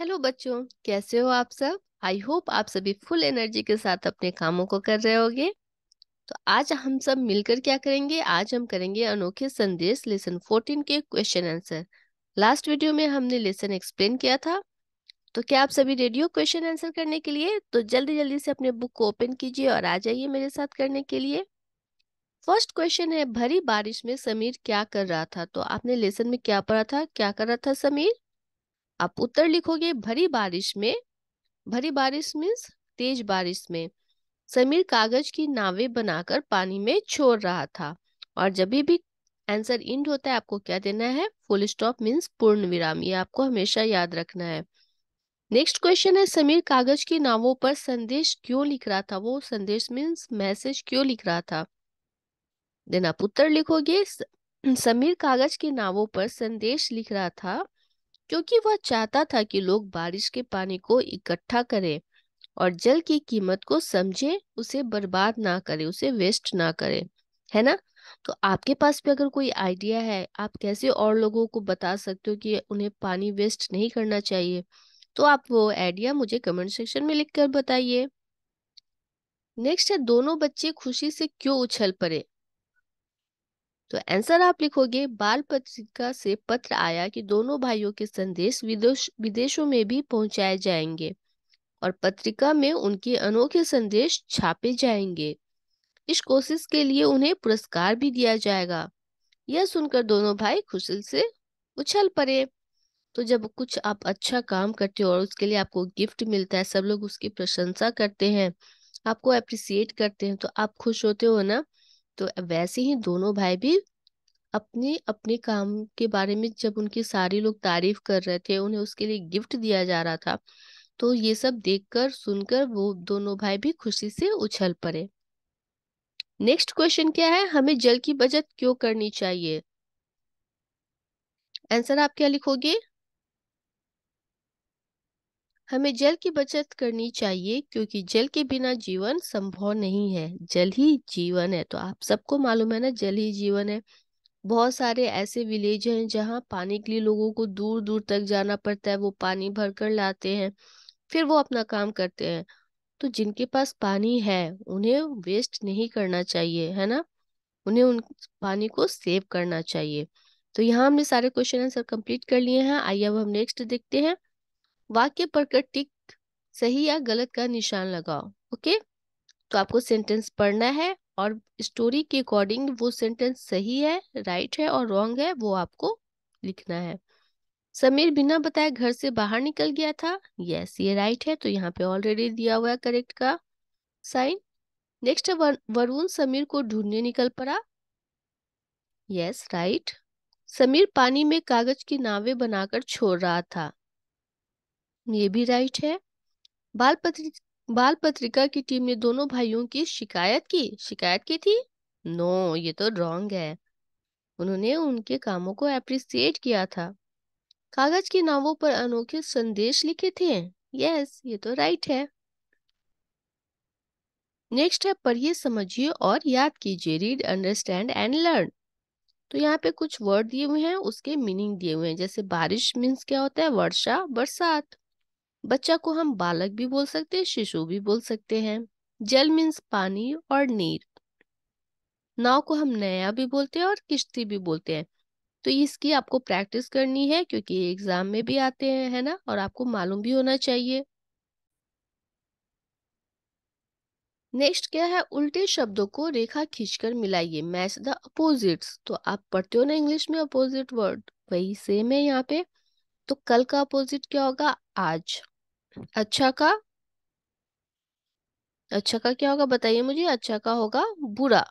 hello बच्चों कैसे हो आप सब आई होप आप सभी फुल एनर्जी के साथ अपने कामों को कर रहे होंगे तो आज हम सब मिलकर क्या करेंगे आज हम करेंगे अनोखे संदेश लेसन 14 के क्वेश्चन आंसर लास्ट वीडियो में हमने लेसन एक्सप्लेन किया था तो क्या आप सभी रेडियो क्वेश्चन आंसर करने के लिए तो जल्दी जल्दी से अपने बुक को ओपन कीजिए और आ जाइए मेरे साथ करने के लिए फर्स्ट क्वेश्चन है भरी बारिश में समीर क्या कर रहा था तो आपने लेसन में क्या पढ़ा था क्या कर रहा था समीर आप उत्तर लिखोगे भरी बारिश में भरी बारिश मीन्स तेज बारिश में समीर कागज की नावे बनाकर पानी में छोड़ रहा था और जब भी आंसर इंड होता है आपको क्या देना है फुल स्टॉप मीन्स पूर्ण विराम ये आपको हमेशा याद रखना है नेक्स्ट क्वेश्चन है समीर कागज की नावों पर संदेश क्यों लिख रहा था वो संदेश मीन्स मैसेज क्यों लिख रहा था देना उत्तर लिखोगे समीर कागज की नावों पर संदेश लिख रहा था क्योंकि वह चाहता था कि लोग बारिश के पानी को इकट्ठा करें और जल की कीमत को समझे उसे बर्बाद ना करें उसे वेस्ट ना करें है ना तो आपके पास भी अगर कोई आइडिया है आप कैसे और लोगों को बता सकते हो कि उन्हें पानी वेस्ट नहीं करना चाहिए तो आप वो आइडिया मुझे कमेंट सेक्शन में लिख कर बताइए नेक्स्ट है दोनों बच्चे खुशी से क्यों उछल पड़े तो आंसर आप लिखोगे बाल पत्रिका से पत्र आया कि दोनों भाइयों के संदेश विदेश विदेशों में भी पहुंचाए जाएंगे और पत्रिका में उनके अनोखे संदेश छापे जाएंगे इस कोशिश के लिए उन्हें पुरस्कार भी दिया जाएगा यह सुनकर दोनों भाई खुशी से उछल पड़े तो जब कुछ आप अच्छा काम करते हो और उसके लिए आपको गिफ्ट मिलता है सब लोग उसकी प्रशंसा करते हैं आपको अप्रिसिएट करते हैं तो आप खुश होते हो ना तो वैसे ही दोनों भाई भी अपने अपने काम के बारे में जब उनकी सारे लोग तारीफ कर रहे थे उन्हें उसके लिए गिफ्ट दिया जा रहा था तो ये सब देखकर सुनकर वो दोनों भाई भी खुशी से उछल पड़े नेक्स्ट क्वेश्चन क्या है हमें जल की बचत क्यों करनी चाहिए आंसर आप क्या लिखोगे हमें जल की बचत करनी चाहिए क्योंकि जल के बिना जीवन संभव नहीं है जल ही जीवन है तो आप सबको मालूम है ना जल ही जीवन है बहुत सारे ऐसे विलेज हैं जहाँ पानी के लिए लोगों को दूर दूर तक जाना पड़ता है वो पानी भर कर लाते हैं फिर वो अपना काम करते हैं तो जिनके पास पानी है उन्हें वेस्ट नहीं करना चाहिए है ना उन्हें उन पानी को सेव करना चाहिए तो यहाँ हमने सारे क्वेश्चन आंसर कंप्लीट कर लिए हैं आइए अब हम नेक्स्ट देखते हैं वाक्य पढ़कर टिक सही या गलत का निशान लगाओ ओके तो आपको सेंटेंस पढ़ना है और स्टोरी के अकॉर्डिंग वो सेंटेंस सही है राइट है और रॉन्ग है वो आपको लिखना है समीर बिना बताए घर से बाहर निकल गया था यस ये राइट है तो यहाँ पे ऑलरेडी दिया हुआ है करेक्ट का साइन नेक्स्ट है वरुण समीर को ढूंढने निकल पड़ा यस राइट समीर पानी में कागज की नावें बनाकर छोड़ रहा था ये भी राइट है बाल पत्रिका बाल पत्रिका की टीम ने दोनों भाइयों की शिकायत की शिकायत की थी नो no, ये तो रॉन्ग है उन्होंने उनके कामों को अप्रिसिएट किया था कागज के नावों पर अनोखे संदेश लिखे थे यस ये तो राइट है नेक्स्ट है पढ़िए समझिए और याद कीजिए रीड अंडरस्टैंड एंड लर्न तो यहाँ पे कुछ वर्ड दिए हुए हैं उसके मीनिंग दिए हुए हैं जैसे बारिश मीन्स क्या होता है वर्षा बरसात बच्चा को हम बालक भी बोल सकते हैं शिशु भी बोल सकते हैं जल मीन्स पानी और नीर नाव को हम नया भी बोलते हैं और किश्ती भी बोलते हैं तो इसकी आपको प्रैक्टिस करनी है क्योंकि एग्जाम में भी आते हैं है ना और आपको मालूम भी होना चाहिए नेक्स्ट क्या है उल्टे शब्दों को रेखा खींचकर मिलाइए मैच द अपोजिट्स तो आप पढ़ते हो ना इंग्लिश में अपोजिट वर्ड वही सेम है यहाँ पे तो कल का अपोजिट क्या होगा आज अच्छा का अच्छा का क्या होगा बताइए मुझे अच्छा का होगा बुरा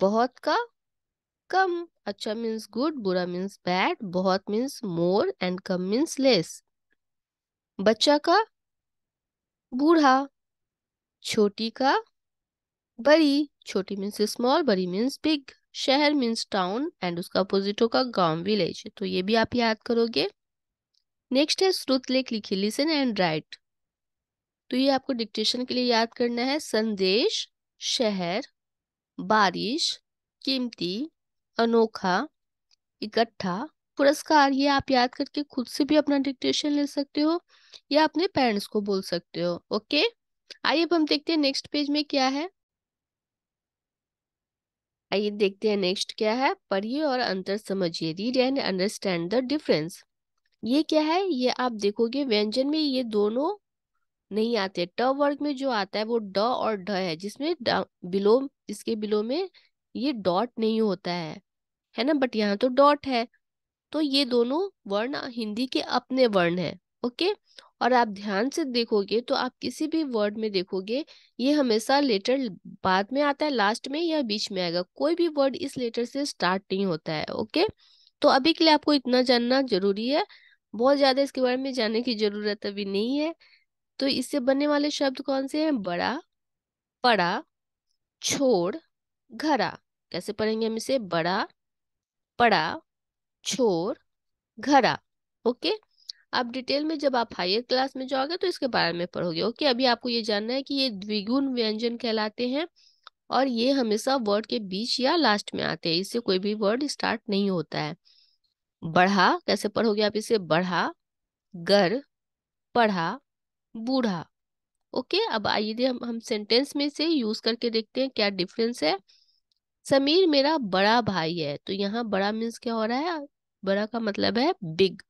बहुत का कम अच्छा मीन्स गुड बुरा मीन्स बैड बहुत मीन्स मोर एंड कम मीन्स लेस बच्चा का बूढ़ा छोटी का बड़ी छोटी मीन्स स्मॉल बड़ी मीन्स बिग शहर मीन्स टाउन एंड उसका अपोजिट होगा गांव विलेज तो ये भी आप याद करोगे नेक्स्ट है श्रुत लेख लिखी लिसन एंड राइट तो ये आपको डिक्टेशन के लिए याद करना है संदेश शहर बारिश कीमती अनोखा इकट्ठा पुरस्कार ये आप याद करके खुद से भी अपना डिक्टेशन ले सकते हो या अपने पेरेंट्स को बोल सकते हो ओके आइए अब हम देखते हैं नेक्स्ट पेज में क्या है आइए देखते हैं नेक्स्ट क्या है पढ़िए और अंतर समझिए read and understand the difference ये क्या है ये आप देखोगे व्यंजन में ये दोनों नहीं आते ट वर्ग में जो आता है वो ड और ढ है जिसमें बिलो इसके बिलो में ये डॉट नहीं होता है है ना बट यहाँ तो डॉट है तो ये दोनों वर्ण हिंदी के अपने वर्ण है ओके और आप ध्यान से देखोगे तो आप किसी भी वर्ड में देखोगे ये हमेशा लेटर बाद में आता है लास्ट में या बीच में आएगा कोई भी वर्ड इस लेटर से स्टार्ट नहीं होता है ओके तो अभी के लिए आपको इतना जानना जरूरी है बहुत ज्यादा इसके बारे में जानने की जरूरत अभी नहीं है तो इससे बनने वाले शब्द कौन से हैं बड़ा पड़ा छोड़ घरा कैसे पढ़ेंगे हम इसे बड़ा पड़ा छोड़ घरा ओके अब डिटेल में जब आप हायर क्लास में जाओगे तो इसके बारे में पढ़ोगे ओके अभी आपको ये जानना है कि ये द्विगुण व्यंजन कहलाते हैं और ये हमेशा वर्ड के बीच या लास्ट में आते हैं इससे कोई भी वर्ड स्टार्ट नहीं होता है बढ़ा कैसे पढ़ोगे आप इसे बढ़ा गर पढ़ा बूढ़ा ओके अब आइए हम हम सेंटेंस में से यूज करके देखते हैं क्या डिफरेंस है समीर मेरा बड़ा भाई है तो यहाँ बड़ा मीन्स क्या हो रहा है बड़ा का मतलब है बिग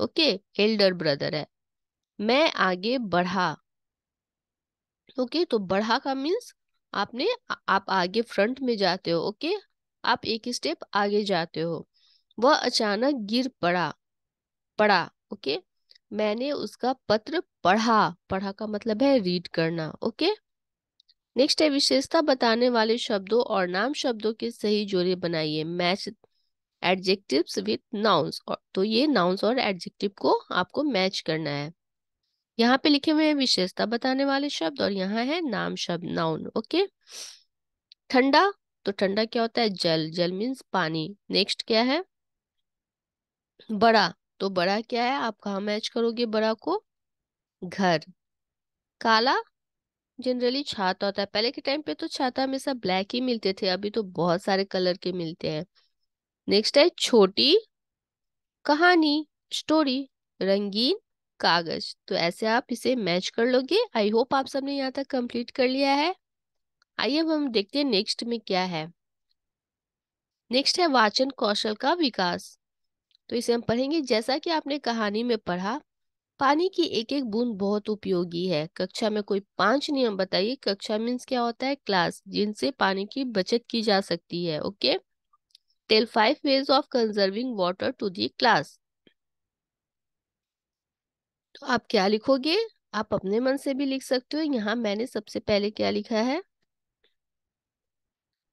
ओके एल्डर ब्रदर है मैं आगे बढ़ा ओके तो बढ़ा का मीन्स आपने आप आगे फ्रंट में जाते हो ओके आप एक स्टेप आगे जाते हो वह अचानक गिर पड़ा पड़ा ओके मैंने उसका पत्र पढ़ा पढ़ा का मतलब है रीड करना ओके नेक्स्ट है विशेषता बताने वाले शब्दों और नाम शब्दों के सही जोड़े बनाइए मैच एडजेक्टिव्स विथ नाउन्स और तो ये नाउन्स और एडजेक्टिव को आपको मैच करना है यहाँ पे लिखे हुए हैं विशेषता बताने वाले शब्द और यहाँ है नाम शब्द नाउन ओके ठंडा तो ठंडा क्या होता है जल जल मीन्स पानी नेक्स्ट क्या है बड़ा तो बड़ा क्या है आप कहा मैच करोगे बड़ा को घर काला जनरली छाता होता है पहले के टाइम पे तो छाता हमेशा ब्लैक ही मिलते थे अभी तो बहुत सारे कलर के मिलते हैं नेक्स्ट है छोटी कहानी स्टोरी रंगीन कागज तो ऐसे आप इसे मैच कर लोगे आई होप आप सबने यहाँ तक कंप्लीट कर लिया है आइए अब हम देखते हैं नेक्स्ट में क्या है नेक्स्ट है वाचन कौशल का विकास तो इसे हम पढ़ेंगे जैसा कि आपने कहानी में पढ़ा पानी की एक एक बूंद बहुत उपयोगी है कक्षा में कोई पांच नियम बताइए कक्षा मीन्स क्या होता है क्लास जिनसे पानी की बचत की जा सकती है okay tell five ways of conserving water to the class तो आप क्या लिखोगे आप अपने मन से भी लिख सकते हो यहाँ मैंने सबसे पहले क्या लिखा है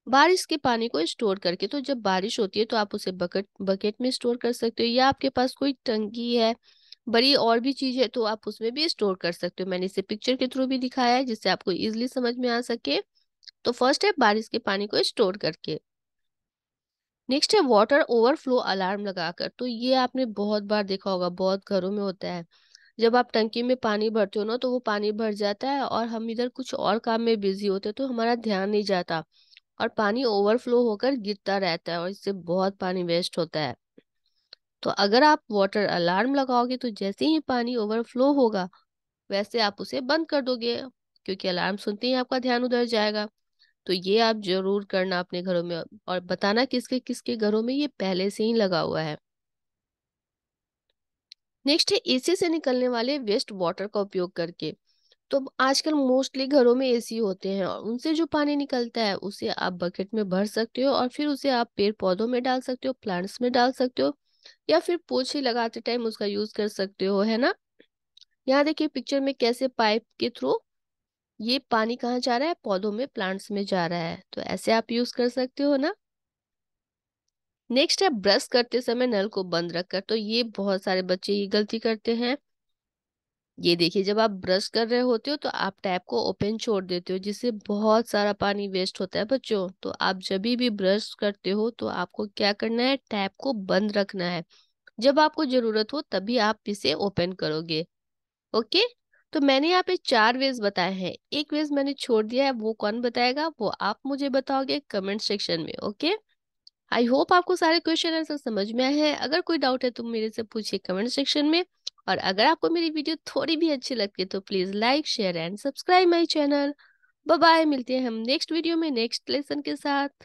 बारिश के पानी को स्टोर करके तो जब बारिश होती है तो आप उसे बकेट बकेट में स्टोर कर सकते हो या आपके पास कोई टंकी है बड़ी और भी चीज है तो आप उसमें भी स्टोर कर सकते हो मैंने इसे पिक्चर के थ्रू भी दिखाया है जिससे आपको इजिली समझ में आ सके तो फर्स्ट है बारिश के पानी को स्टोर करके नेक्स्ट है वाटर ओवरफ्लो अलार्म लगाकर तो ये आपने बहुत बार देखा होगा बहुत घरों में होता है जब आप टंकी में पानी भरते हो ना तो वो पानी भर जाता है और हम इधर कुछ और काम में बिजी होते हैं तो हमारा ध्यान नहीं जाता और पानी ओवरफ्लो होकर गिरता रहता है और इससे बहुत पानी वेस्ट होता है तो अगर आप वाटर अलार्म लगाओगे तो जैसे ही पानी ओवरफ्लो होगा वैसे आप उसे बंद कर दोगे क्योंकि अलार्म सुनते ही आपका ध्यान उधर जाएगा तो ये आप जरूर करना अपने घरों में और बताना किसके किसके घरों में ये पहले से ही लगा हुआ है नेक्स्ट है एसी से निकलने वाले वेस्ट वाटर का उपयोग करके तो आजकल मोस्टली घरों में एसी होते हैं और उनसे जो पानी निकलता है उसे आप बकेट में भर सकते हो और फिर उसे आप पेड़ पौधों में डाल सकते हो प्लांट्स में डाल सकते हो या फिर पोछे लगाते टाइम उसका यूज कर सकते हो है ना यहाँ देखिए पिक्चर में कैसे पाइप के थ्रू ये पानी कहाँ जा रहा है पौधों में प्लांट्स में जा रहा है तो ऐसे आप यूज कर सकते हो ना नेक्स्ट है ब्रश करते समय नल को बंद रखकर तो ये बहुत सारे बच्चे ये गलती करते हैं ये देखिए जब आप ब्रश कर रहे होते हो तो आप टैप को ओपन छोड़ देते हो जिससे बहुत सारा पानी वेस्ट होता है बच्चों तो आप जब भी ब्रश करते हो तो आपको क्या करना है टैप को बंद रखना है जब आपको जरूरत हो तभी आप इसे ओपन करोगे ओके तो मैंने यहाँ पे चार वेज बताए हैं एक वेज मैंने छोड़ दिया है वो कौन बताएगा वो आप मुझे बताओगे कमेंट सेक्शन में ओके आई होप आपको सारे क्वेश्चन आंसर समझ में आए हैं अगर कोई डाउट है तो मेरे से पूछिए कमेंट सेक्शन में और अगर आपको मेरी वीडियो थोड़ी भी अच्छी लगती है तो please like share and subscribe my channel bye मिलते हैं हम नेक्स्ट वीडियो में नेक्स्ट लेसन के साथ